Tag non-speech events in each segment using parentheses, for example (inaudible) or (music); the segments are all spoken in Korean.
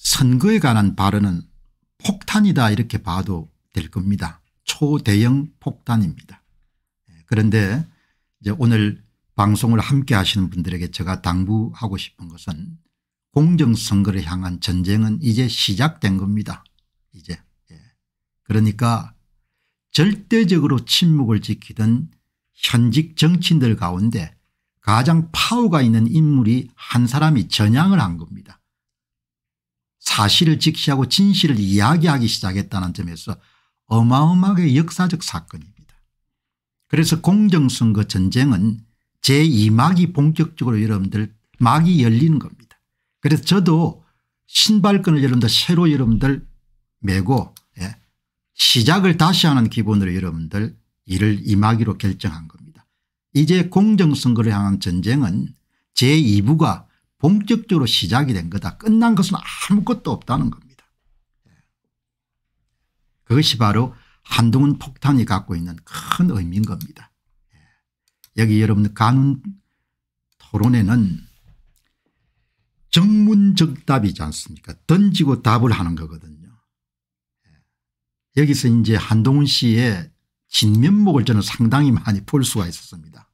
선거에 관한 발언은 폭탄이다 이렇게 봐도 될 겁니다. 초대형 폭탄입니다. 예, 그런데 이제 오늘 방송을 함께 하시는 분들에게 제가 당부하고 싶은 것은 공정선거를 향한 전쟁은 이제 시작된 겁니다. 이제 예. 그러니까 절대적으로 침묵을 지키던 현직 정치인들 가운데 가장 파워가 있는 인물이 한 사람이 전향을 한 겁니다. 사실을 직시하고 진실을 이야기하기 시작했다는 점에서 어마어마하게 역사적 사건입니다. 그래서 공정선거 전쟁은 제2막이 본격적으로 여러분들 막이 열리는 겁니다. 그래서 저도 신발끈을 여러분들 새로 여러분들 메고 예. 시작을 다시 하는 기본으로 여러분들 이를 임하기로 결정한 겁니다. 이제 공정선거를 향한 전쟁은 제2부가 본격적으로 시작이 된 거다. 끝난 것은 아무것도 없다는 겁니다. 예. 그것이 바로 한동훈 폭탄이 갖고 있는 큰 의미인 겁니다. 예. 여기 여러분 간훈 토론에는 정문적답이지 않습니까 던지고 답을 하는 거거든요. 예. 여기서 이제 한동훈 씨의 진면목을 저는 상당히 많이 볼 수가 있었습니다.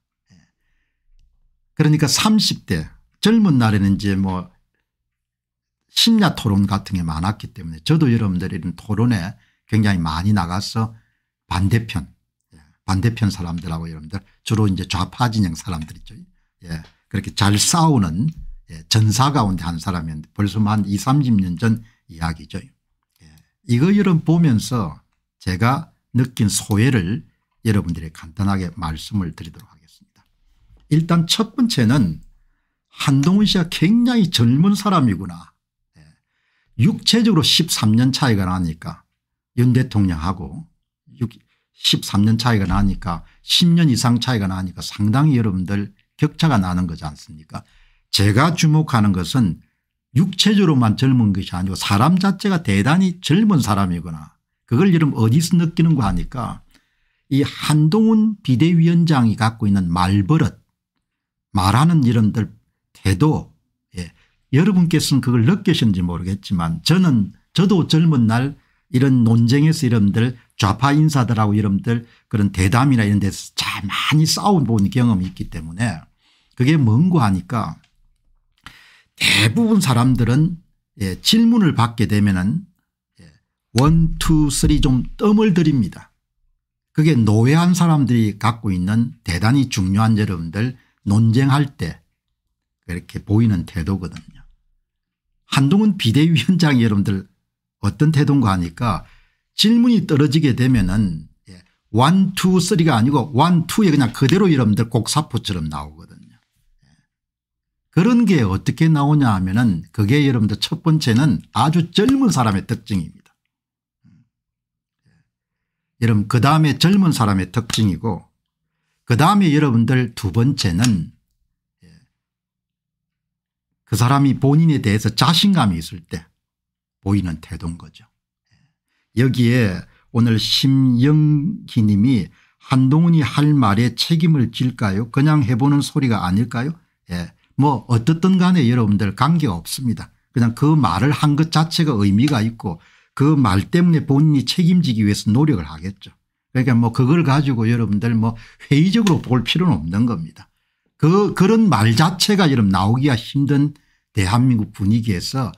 그러니까 30대 젊은 날에는 이제 뭐 심야 토론 같은 게 많았기 때문에 저도 여러분들이 런 토론에 굉장히 많이 나가서 반대편 예, 반대편 사람들하고 여러분들 주로 이제 좌파 진영 사람들 있죠. 예. 그렇게 잘 싸우는 예. 전사 가운데 한 사람이었는데 벌써 한 20, 30년 전 이야기죠. 예. 이거 여러분 보면서 제가 느낀 소외를여러분들에게 간단하게 말씀을 드리도록 하겠습니다. 일단 첫 번째는 한동훈 씨가 굉장히 젊은 사람이구나. 예. 육체적으로 13년 차이가 나니까 윤 대통령하고 13년 차이가 나니까 10년 이상 차이가 나니까 상당히 여러분들 격차가 나는 거지 않습니까 제가 주목하는 것은 육체적으로만 젊은 것이 아니고 사람 자체가 대단히 젊은 사람이구나. 그걸 여러분 어디서 느끼는 거 하니까 이 한동훈 비대위원장이 갖고 있는 말버릇 말하는 이름들 해도 예. 여러분께서는 그걸 느끼시는지 모르겠지만 저는 저도 젊은 날 이런 논쟁에서 여러분들 좌파 인사들하고 여러분들 그런 대담이나 이런 데서 참 많이 싸워본 경험이 있기 때문에 그게 뭔고하니까 대부분 사람들은 예, 질문을 받게 되면은 예, 원, 투, 쓰리 좀 뜸을 들입니다. 그게 노예한 사람들이 갖고 있는 대단히 중요한 여러분들 논쟁할 때 그렇게 보이는 태도거든요. 한동훈 비대위원장 여러분들 어떤 태도인가 하니까 질문이 떨어지게 되면은 1, 2, 3가 아니고 1, 2에 그냥 그대로 여러분들 곡사포처럼 나오거든요. 예. 그런 게 어떻게 나오냐 하면은 그게 여러분들 첫 번째는 아주 젊은 사람의 특징입니다. 예. 여러분 그 다음에 젊은 사람의 특징이고 그 다음에 여러분들 두 번째는 그 사람이 본인에 대해서 자신감이 있을 때 보이는 태도인 거죠. 여기에 오늘 심영기 님이 한동훈이 할 말에 책임을 질까요 그냥 해보는 소리가 아닐까요 예. 뭐 어떻든 간에 여러분들 관계없습니다. 그냥 그 말을 한 것 자체가 의미가 있고 그 말 때문에 본인이 책임지기 위해서 노력을 하겠죠. 그러니까 뭐 그걸 가지고 여러분들 뭐 회의적으로 볼 필요는 없는 겁니다. 그 그런 말 자체가 이런 나오기가 힘든 대한민국 분위기에서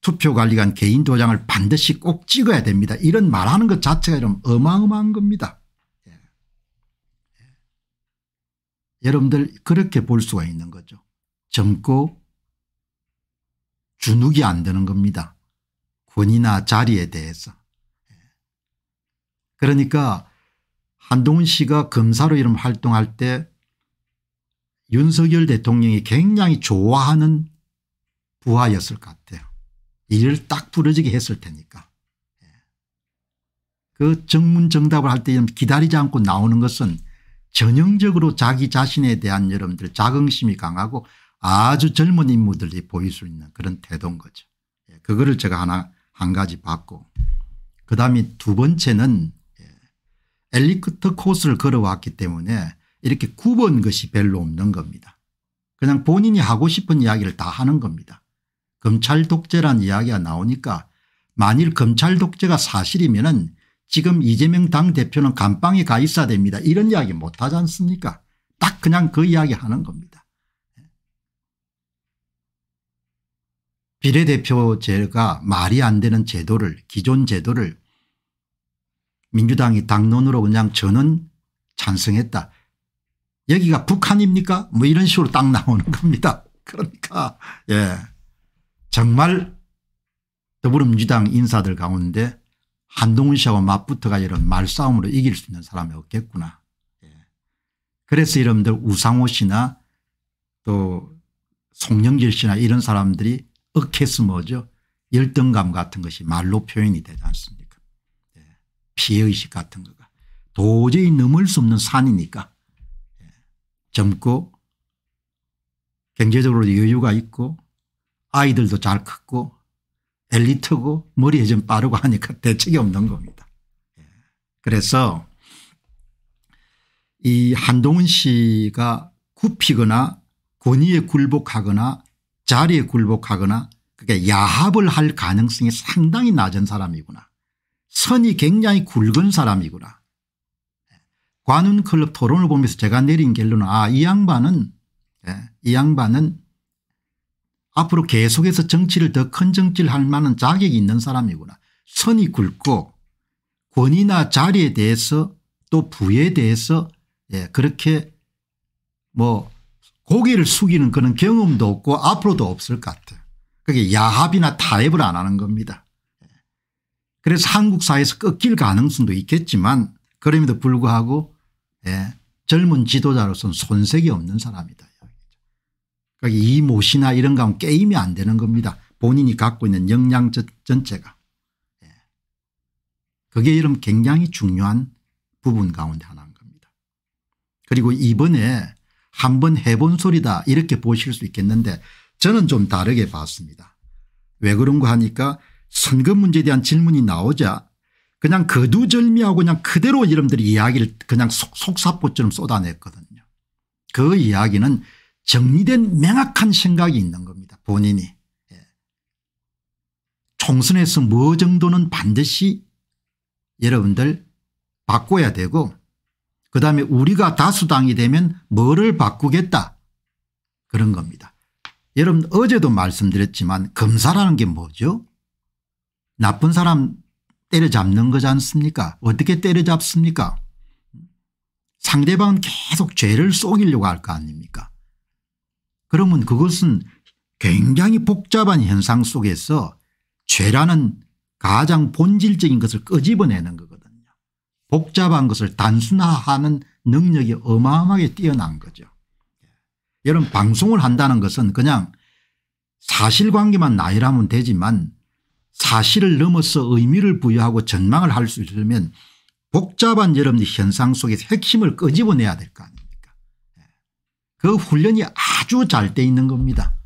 투표관리관 개인 도장을 반드시 꼭 찍어야 됩니다. 이런 말하는 것 자체가 이런 어마어마한 겁니다. 예. 여러분들 그렇게 볼 수가 있는 거죠. 젊고 주눅이 안 드는 겁니다. 권위나 자리에 대해서. 예. 그러니까 한동훈 씨가 검사로 이름 활동할 때 윤석열 대통령이 굉장히 좋아하는 부하였을 것 같아요. 일을 딱 부러지게 했을 테니까. 예. 그 정문 정답을 할 때 기다리지 않고 나오는 것은 전형적으로 자기 자신에 대한 여러분들 자긍심이 강하고 아주 젊은 인물들이 보일 수 있는 그런 태도인 거죠. 예, 그거를 제가 하나 한 가지 봤고 그다음에 두 번째는 예, 엘리트 코스를 걸어왔기 때문에 이렇게 굽은 것이 별로 없는 겁니다. 그냥 본인이 하고 싶은 이야기를 다 하는 겁니다. 검찰 독재란 이야기가 나오니까 만일 검찰 독재가 사실이면 은 지금 이재명 당대표는 감방에 가 있어야 됩니다. 이런 이야기 못하지 않습니까 딱 그냥 그 이야기 하는 겁니다. 비례대표제가 말이 안 되는 제도를 기존 제도를 민주당이 당론으로 그냥 저는 찬성했다. 여기가 북한입니까 뭐 이런 식으로 딱 나오는 겁니다. 그러니까 예 정말 더불어민주당 인사들 가운데 한동훈 씨하고 맞붙어가 이런 말싸움으로 이길 수 있는 사람이 없겠구나. 예. 그래서 이름들 우상호 씨나 또 송영길 씨나 이런 사람들이 억해서 뭐죠 열등감 같은 것이 말로 표현이 되지 않습니까 예. 피해의식 같은 거가 도저히 넘을 수 없는 산이니까 젊고 경제적으로 여유가 있고 아이들도 잘 컸고 엘리트고 머리에 좀 빠르고 하니까 (laughs) 대책이 없는 겁니다. 예. 그래서 이 한동훈 씨가 굽히거나 권위에 굴복하거나 자리에 굴복하거나 그게 야합을 할 가능성이 상당히 낮은 사람이구나. 선이 굉장히 굵은 사람이구나. 관훈클럽 토론을 보면서 제가 내린 결론은 아이 양반은 예, 이 양반은 앞으로 계속해서 정치를 더 큰 정치를 할 만한 자격이 있는 사람이구나. 선이 굵고 권위나 자리에 대해서 또 부에 대해서 예, 그렇게 뭐 고개를 숙이는 그런 경험도 없고 앞으로도 없을 것 같아요. 그게 야합이나 타협을 안 하는 겁니다. 예. 그래서 한국 사회에서 꺾일 가능성도 있겠지만 그럼에도 불구하고 예. 젊은 지도자로서는 손색이 없는 사람이다. 그러니까 이 못이나 이런 거 하면 게임이 안 되는 겁니다. 본인이 갖고 있는 역량 전체가. 예. 그게 이런 굉장히 중요한 부분 가운데 하나인 겁니다. 그리고 이번에 한번 해본 소리다 이렇게 보실 수 있겠는데 저는 좀 다르게 봤습니다. 왜 그런가 하니까 선거 문제에 대한 질문이 나오자 그냥 거두절미하고 그냥 그대로 이름들이 이야기를 그냥 속, 사포처럼 쏟아냈거든요. 그 이야기는 정리된 명확한 생각이 있는 겁니다. 본인이. 예. 총선에서 뭐 정도는 반드시 여러분들 바꿔야 되고 그다음에 우리가 다수당이 되면 뭐를 바꾸겠다 그런 겁니다. 여러분 어제도 말씀드렸지만 검사라는 게 뭐죠? 나쁜 사람 때려잡는 거지 않습니까 어떻게 때려잡습니까 상대방은 계속 죄를 쏘기려고할 거 아닙니까 그러면 그것은 굉장히 복잡한 현상 속에서 죄라는 가장 본질적인 것을 끄집어내는 거거든요. 복잡한 것을 단순화하는 능력이 어마어마하게 뛰어난 거죠. 여러분 방송을 한다는 것은 그냥 사실관계만 나열하면 되지만 사실을 넘어서 의미를 부여하고 전망을 할 수있으면 복잡한 여러 분 현상 속에 핵심을 끄집어내야 될 거 아닙니까 예. 그 훈련이 아주 잘 돼 있는 겁니다.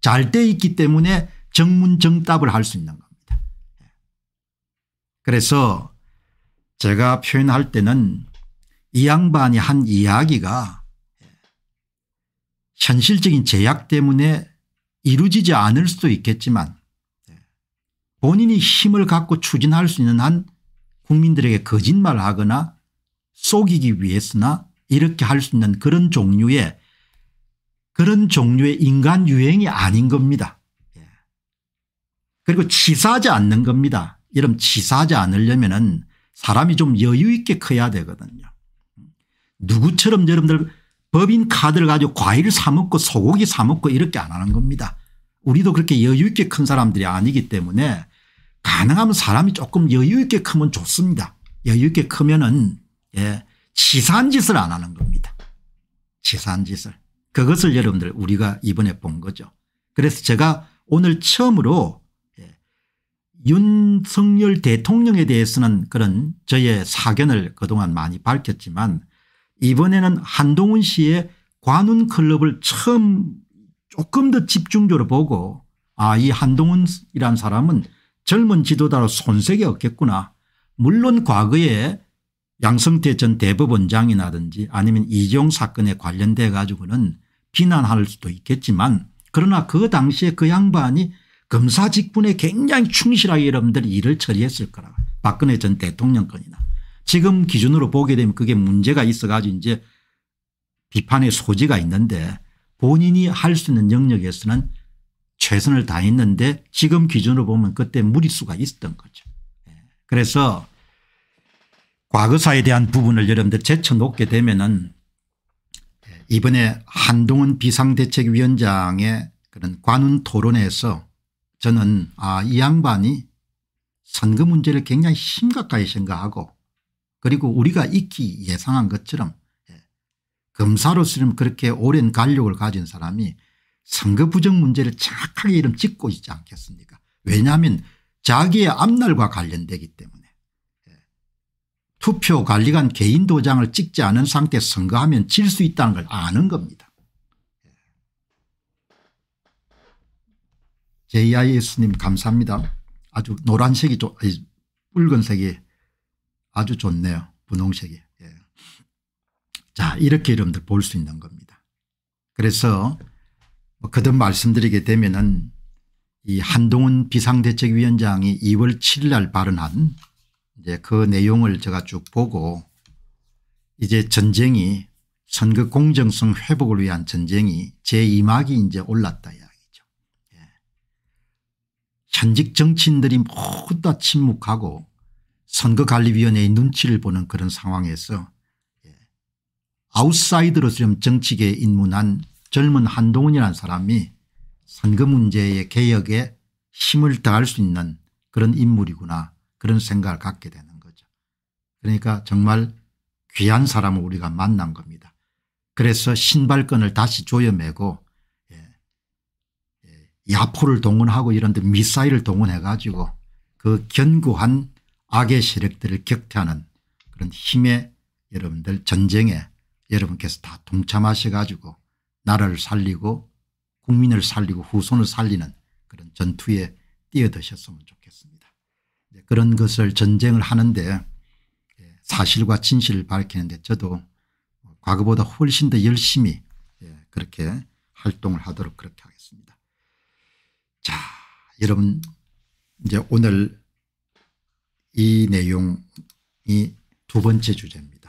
잘 돼 있기 때문에 정문정답을 할 수 있는 겁니다. 예. 그래서 제가 표현할 때는 이 양반이 한 이야기가 예. 현실적인 제약 때문에 이루어지지 않을 수도 있겠지만 본인이 힘을 갖고 추진할 수 있는 한 국민들에게 거짓말 하거나 속이기 위해서나 이렇게 할 수 있는 그런 종류의 그런 종류의 인간 유행이 아닌 겁니다. 예. 그리고 치사하지 않는 겁니다. 이런 치사하지 않으려면 은 사람이 좀 여유 있게 커야 되거든요. 누구처럼 여러분들 법인 카드를 가지고 과일 사먹고 소고기 사먹고 이렇게 안 하는 겁니다. 우리도 그렇게 여유 있게 큰 사람들이 아니기 때문에 가능하면 사람이 조금 여유 있게 크면 좋습니다. 여유 있게 크면은 예, 치사한 짓을 안 하는 겁니다. 치사한 짓을. 그것을 여러분들 우리가 이번에 본 거죠. 그래서 제가 오늘 처음으로 예, 윤석열 대통령에 대해서는 그런 저의 사견을 그동안 많이 밝혔지만 이번에는 한동훈 씨의 관훈 클럽을 처음 조금 더 집중적으로 보고 아이 한동훈이란 사람은 젊은 지도자로 손색이 없겠구나. 물론 과거에 양성태 전 대법원장이라든지 아니면 이재용 사건에 관련돼 가지고는 비난할 수도 있겠지만 그러나 그 당시에 그 양반이 검사 직분에 굉장히 충실하게 여러분들 일을 처리했을 거라. 박근혜 전 대통령 권이나 지금 기준으로 보게 되면 그게 문제가 있어 가지고 이제 비판의 소지가 있는데 본인이 할 수 있는 영역에서는 최선을 다했는데 지금 기준으로 보면 그때 무리수가 있었던 거죠. 예. 그래서 과거사에 대한 부분을 여러분들 제쳐놓게 되면은 예, 이번에 한동훈 비상대책위원장의 그런 관훈 토론에서 저는 아, 이 양반이 선거 문제를 굉장히 심각하게 생각하고 그리고 우리가 익히 예상한 것처럼 예, 검사로서는 그렇게 오랜 간력을 가진 사람이 선거 부정 문제를 정확하게 이름 짚고 있지 않겠습니까 왜냐하면 자기의 앞날과 관련되기 때문에 예. 투표 관리관 개인 도장을 찍지 않은 상태 선거하면 질 수 있다는 걸 아는 겁니다. JIS님 예. 감사합니다. 아주 노란색이 조, 아니, 붉은색이 아주 좋네요. 분홍색이. 예. 자 이렇게 이름들 볼 수 있는 겁니다. 그래서 거듭 뭐 말씀드리게 되면은 이 한동훈 비상대책위원장이 2월 7일 날 발언한 이제 그 내용을 제가 쭉 보고 이제 전쟁이 선거 공정성 회복을 위한 전쟁이 제2막이 이제 올랐다 이야기죠. 예. 현직 정치인들이 모두 다 침묵하고 선거관리위원회의 눈치를 보는 그런 상황에서 예. 아웃사이드로 좀 정치계에 입문한 젊은 한동훈이라는 사람이 선거 문제의 개혁에 힘을 다할 수 있는 그런 인물이구나 그런 생각을 갖게 되는 거죠. 그러니까 정말 귀한 사람을 우리가 만난 겁니다. 그래서 신발끈을 다시 조여매고 예, 예 야포를 동원하고 이런 데 미사일을 동원해 가지고 그 견고한 악의 세력들을 격퇴하는 그런 힘의 여러분들 전쟁에 여러분께서 다 동참하셔 가지고 나라를 살리고 국민을 살리고 후손을 살리는 그런 전투에 뛰어드셨으면 좋겠습니다. 그런 것을 전쟁을 하는데 예, 사실과 진실을 밝히는데 저도 과거보다 훨씬 더 열심히 예, 그렇게 활동을 하도록 그렇게 하겠습니다. 자 여러분 이제 오늘 이 내용이 두 번째 주제입니다.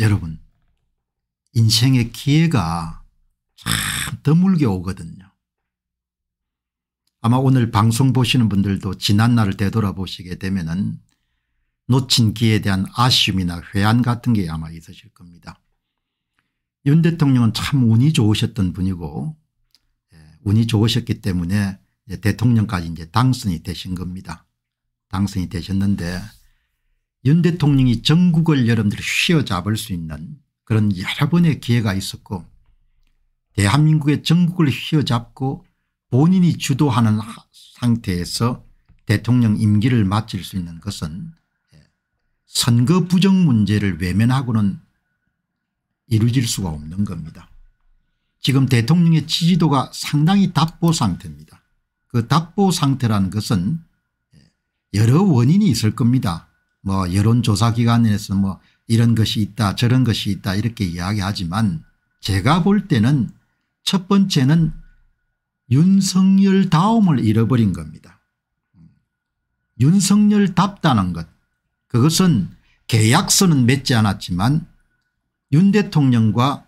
여러분 인생의 기회가 참 드물게 오거든요. 아마 오늘 방송 보시는 분들도 지난 날을 되돌아보시게 되면 은 놓친 기회에 대한 아쉬움이나 회한 같은 게 아마 있으실 겁니다. 윤 대통령은 참 운이 좋으셨던 분이고 예, 운이 좋으셨기 때문에 대통령까지 이제 당선이 되신 겁니다. 당선이 되셨는데 윤 대통령이 전국을 여러분들이 휘어잡을 수 있는 그런 여러 번의 기회가 있었고 대한민국의 전국을 휘어잡고 본인이 주도하는 상태에서 대통령 임기를 마칠 수 있는 것은 예, 선거 부정 문제를 외면하고는 이루어질 수가 없는 겁니다. 지금 대통령의 지지도가 상당히 답보 상태입니다. 그 답보 상태라는 것은 예, 여러 원인이 있을 겁니다. 뭐 여론조사기관에서 뭐 이런 것이 있다 저런 것이 있다 이렇게 이야기하지만 제가 볼 때는 첫 번째는 윤석열 다움을 잃어버린 겁니다. 윤석열 답다는 것 그것은 계약서는 맺지 않았지만 윤 대통령과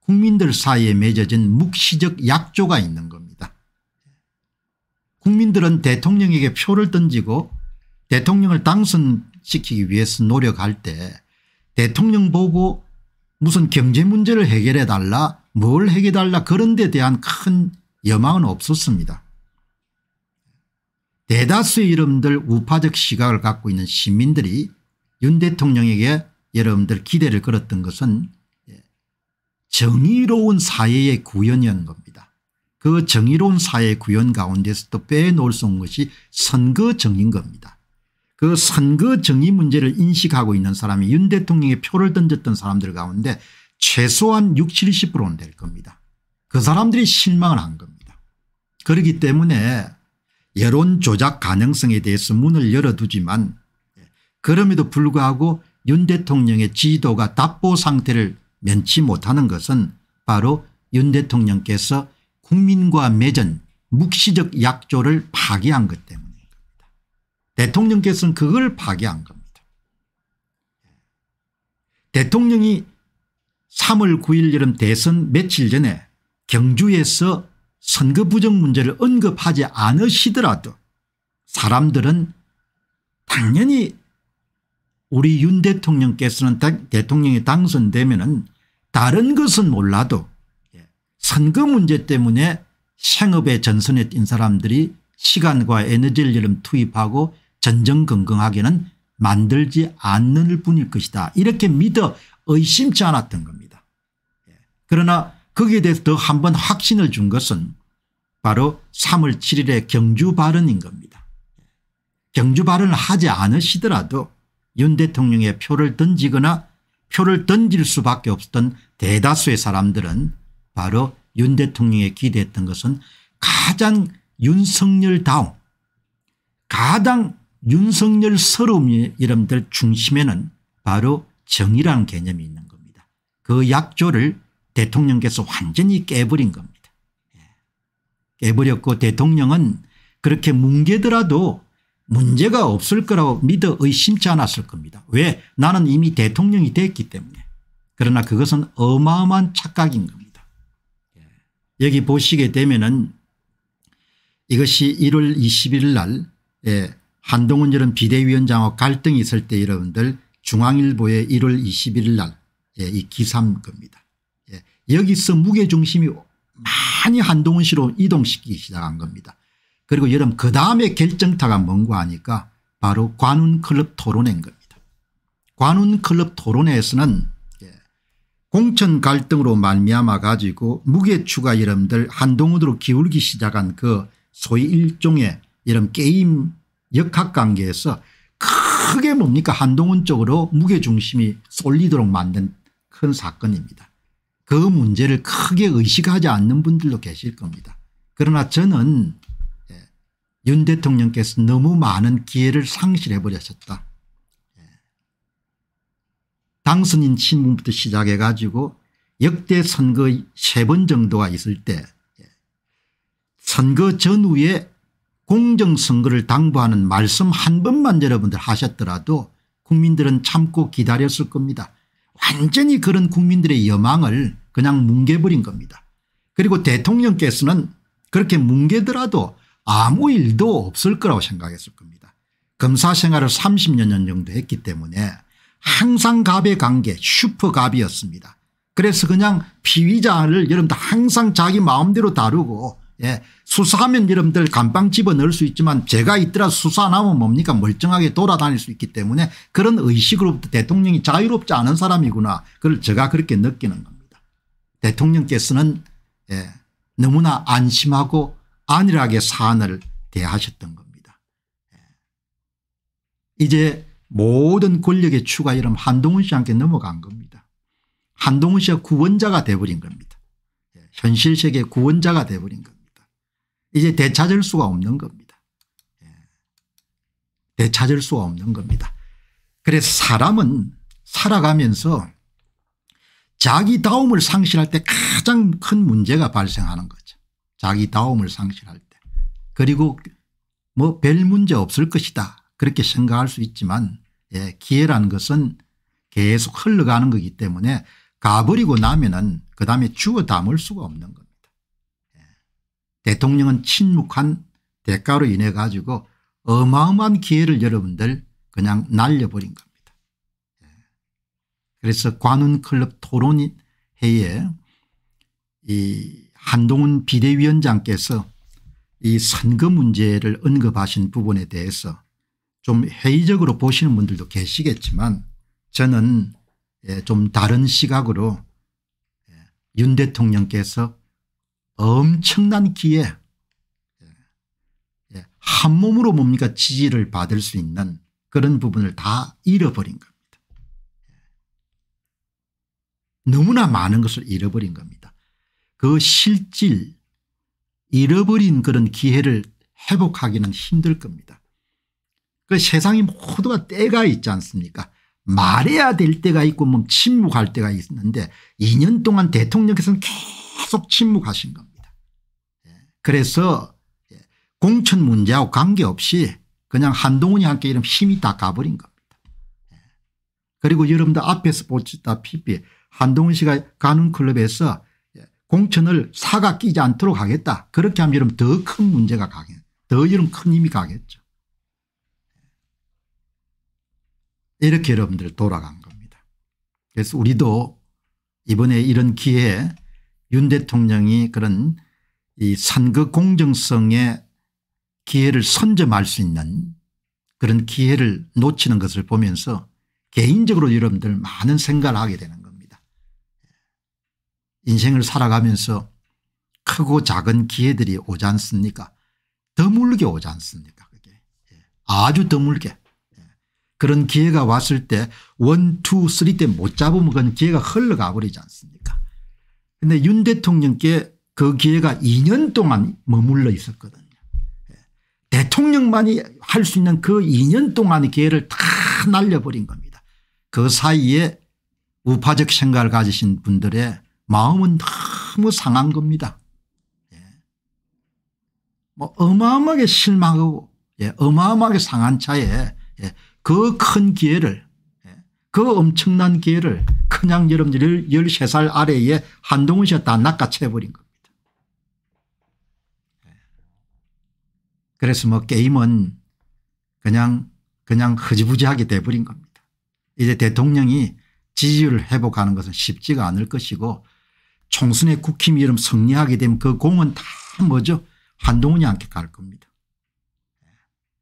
국민들 사이에 맺어진 묵시적 약조가 있는 겁니다. 국민들은 대통령에게 표를 던지고 대통령을 당선시키기 위해서 노력할 때 대통령 보고 무슨 경제 문제를 해결해 달라 뭘 해결해 달라 그런 데 대한 큰 여망은 없었습니다. 대다수의 이름들 우파적 시각을 갖고 있는 시민들이 윤 대통령에게 여러분들 기대를 걸었던 것은 예, 정의로운 사회의 구현이었 겁니다. 그 정의로운 사회 구현 가운데서 또 빼놓을 수 없는 것이 선거 정인 겁니다. 그 선거 정의 문제를 인식하고 있는 사람이 윤 대통령의 표를 던졌던 사람들 가운데 최소한 60, 70%는 될 겁니다. 그 사람들이 실망을 한 겁니다. 그렇기 때문에 여론 조작 가능성에 대해서 문을 열어두지만 예, 그럼에도 불구하고 윤 대통령의 지도가 답보 상태를 면치 못하는 것은 바로 윤 대통령께서 국민과 맺은 묵시적 약조를 파기한 것 때문입니다. 대통령께서는 그걸 파괴한 겁니다. 대통령이 3월 9일 여름 대선 며칠 전에 경주에서 선거 부정 문제를 언급하지 않으시더라도 사람들은 당연히 우리 윤 대통령께서는 대통령이 당선되면 은 다른 것은 몰라도 예, 선거 문제 때문에 생업의 전선에 뛴 사람들이 시간과 에너지를 투입하고 전전긍긍하게는 만들지 않을 뿐일 것이다. 이렇게 믿어 의심치 않았던 겁니다. 예. 그러나 거기에 대해서 더 한번 확신을 준 것은 바로 3월 7일의 경주 발언인 겁니다. 예. 경주 발언을 하지 않으시더라도 윤 대통령의 표를 던지거나 표를 던질 수밖에 없었던 대다수의 사람들은 바로 윤 대통령에 기대했던 것은 가장 윤석열다운 가장 윤석열 서름이름들 중심에는 바로 정의란 개념이 있는 겁니다. 그 약조를 대통령께서 완전히 깨버린 겁니다. 예. 깨버렸고 대통령은 그렇게 뭉개더라도 문제가 없을 거라고 믿어 의심치 않았을 겁니다. 왜 나는 이미 대통령이 됐기 때문에 그러나 그것은 어마어마한 착각인 겁니다. 예. 여기 보시게 되면 은 이것이 1월 21일 날 예, 한동훈 이런 비대위원장과 갈등이 있을 때 여러분들 중앙일보의 1월 21일 날이 예, 기사인 겁니다. 예, 여기서 무게중심이 많이 한동훈 씨로 이동시키기 시작한 겁니다. 그리고 여러분 그 다음에 결정타가 뭔가 하니까 바로 관훈클럽 토론회인 겁니다. 관훈클럽 토론회에서는 예, 공천 갈등으로 말미암아 가지고 무게추가 여러분들 한동훈으로 기울기 시작한 그 소위 일종의 이런 게임 역학관계에서 크게 뭡니까 한동훈 쪽으로 무게중심이 쏠리도록 만든 큰 사건입니다. 그 문제를 크게 의식하지 않는 분들도 계실 겁니다. 그러나 저는 예, 윤 대통령께서 너무 많은 기회를 상실해 버렸었다. 예. 당선인 신문부터 시작해 가지고 역대 선거 3번 정도가 있을 때 예, 선거 전후에 공정선거를 당부하는 말씀 한 번만 여러분들 하셨더라도 국민들은 참고 기다렸을 겁니다. 완전히 그런 국민들의 여망을 그냥 뭉개버린 겁니다. 그리고 대통령께서는 그렇게 뭉개더라도 아무 일도 없을 거라고 생각했을 겁니다. 검사 생활을 30년 여 정도 했기 때문에 항상 갑의 관계 슈퍼갑이었습니다. 그래서 그냥 피의자를 여러분들 항상 자기 마음대로 다루고 예. 수사하면 여러분들 감방 집어넣을 수 있지만 제가 있더라 수사하면 뭡니까 멀쩡하게 돌아다닐 수 있기 때문에 그런 의식으로부터 대통령이 자유롭지 않은 사람이구나 그걸 제가 그렇게 느끼는 겁니다. 대통령께서는 예. 너무나 안심하고 안일하게 사안을 대하셨던 겁니다. 예. 이제 모든 권력의 추가 이름 한동훈 씨한테 넘어간 겁니다. 한동훈 씨가 구원자가 돼버린 겁니다. 예, 현실 세계 구원자가 돼버린 겁니다. 이제 되찾을 수가 없는 겁니다. 예. 되찾을 수가 없는 겁니다. 그래서 사람은 살아가면서 자기다움을 상실할 때 가장 큰 문제가 발생하는 거죠. 자기다움을 상실할 때. 그리고 뭐 별 문제 없을 것이다 그렇게 생각할 수 있지만 예, 기회라는 것은 계속 흘러가는 거기 때문에 가버리고 나면은 그다음에 죽어 담을 수가 없는 겁니다. 대통령은 침묵한 대가로 인해 가지고 어마어마한 기회를 여러분들 그냥 날려버린 겁니다. 예. 그래서 관훈클럽 토론 회에이 한동훈 비대위원장께서 이 선거 문제를 언급하신 부분에 대해서 좀 회의적으로 보시는 분들도 계시겠지만 저는 예, 좀 다른 시각으로 예, 윤 대통령께서 엄청난 기회 예. 예. 한 몸으로 뭡니까 지지를 받을 수 있는 그런 부분을 다 잃어버린 겁니다. 예. 너무나 많은 것을 잃어버린 겁니다. 그 실질 잃어버린 그런 기회를 회복하기는 힘들 겁니다. 그 세상이 모두가 때가 있지 않습니까 말해야 될 때가 있고 뭐 침묵할 때가 있는데 2년 동안 대통령께서는 계속 침묵하신 겁니다. 그래서 공천 문제하고 관계없이 그냥 한동훈이 함께 이름 힘이 다 가버린 겁니다. 그리고 여러분들 앞에서 보시다시피 아, 한동훈 씨가 가는 클럽에서 공천을 사가 끼지 않도록 하겠다. 그렇게 하면 여러분 더 큰 문제가 가겠, 더 여러분 큰 힘이 가겠죠. 이렇게 여러분들 돌아간 겁니다. 그래서 우리도 이번에 이런 기회에 윤 대통령이 그런 이 선거 공정성의 기회를 선점할 수 있는 그런 기회를 놓치는 것을 보면서 개인적으로 여러분들 많은 생각을 하게 되는 겁니다. 인생을 살아가면서 크고 작은 기회들이 오지 않습니까 드물게 오지 않습니까 그게 예, 아주 드물게 예, 그런 기회가 왔을 때 1, 2, 3때못 잡으면 그건 기회가 흘러가 버리지 않습니까 근데 윤 대통령께 그 기회가 2년 동안 머물러 있었거든요. 예. 대통령만이 할 수 있는 그 2년 동안의 기회를 다 날려버린 겁니다. 그 사이에 우파적 생각을 가지신 분들의 마음은 너무 상한 겁니다. 예. 뭐 어마어마하게 실망하고 예. 어마어마하게 상한 차에 예. 그큰 기회를 예, 그 엄청난 기회를 그냥 여러분들 13살 아래에 한동훈 씨가 다 낚아채버린 겁니다. 그래서 뭐 게임은 그냥 그냥 허지부지하게 돼버린 겁니다. 이제 대통령이 지지율을 회복하는 것은 쉽지가 않을 것이고 총선에 국힘이름 승리하게 되면 그 공은 다 뭐죠 한동훈이한테 갈 겁니다.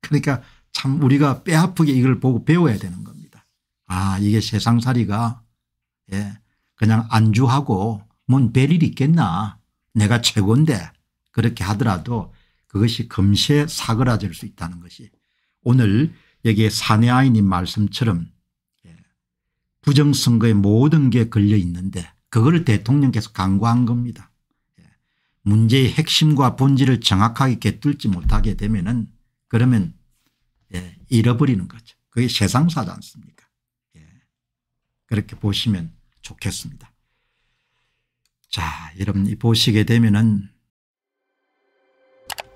그러니까 참 우리가 뼈아프게 이걸 보고 배워야 되는 겁니다. 아 이게 세상살이가 예 그냥 안주하고 뭔 베릴 있겠나 내가 최고인데 그렇게 하더라도 그것이 금세 사그라질 수 있다는 것이 오늘 여기에 사내아인님 말씀처럼 예, 부정선거의 모든 게 걸려 있는데 그걸 대통령께서 강구한 겁니다. 예, 문제의 핵심과 본질을 정확하게 꿰뚫지 못하게 되면 은 그러면 예, 잃어버리는 거죠. 그게 세상사지 않습니까 그렇게 보시면 좋겠습니다. 자 여러분 이 보시게 되면 은